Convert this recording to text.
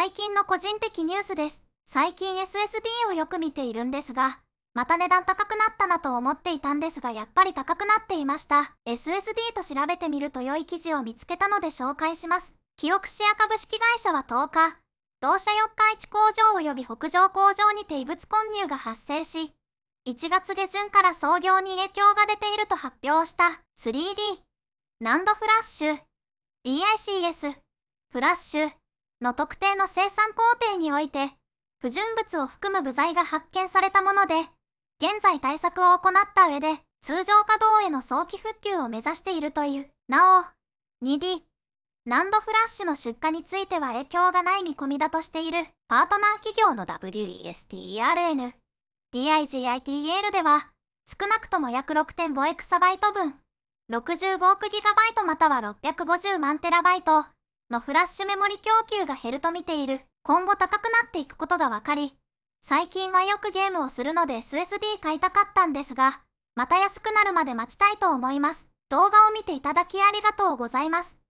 最近の個人的ニュースです。最近 SSD をよく見ているんですが、また値段高くなったなと思っていたんですがやっぱり高くなっていました。SSD と調べてみると良い記事を見つけたので紹介します。記憶クシア株式会社は10日、同社四日市工場及び北上工場にて異物混入が発生し、1月下旬から創業に影響が出ていると発表した 3D、ナンドフラッシュ、DICS、フラッシュ、の特定の生産工程において、不純物を含む部材が発見されたもので、現在対策を行った上で、通常稼働への早期復旧を目指しているという。なお、2D、ナンドフラッシュの出荷については影響がない見込みだとしている、パートナー企業の WESTERN、DIGITL では、少なくとも約6.5エクサバイト分、65億ギガバイトまたは650万テラバイト、のフラッシュメモリ供給が減ると見ている今後高くなっていくことが分かり最近はよくゲームをするので SSD 買いたかったんですがまた安くなるまで待ちたいと思います動画を見ていただきありがとうございます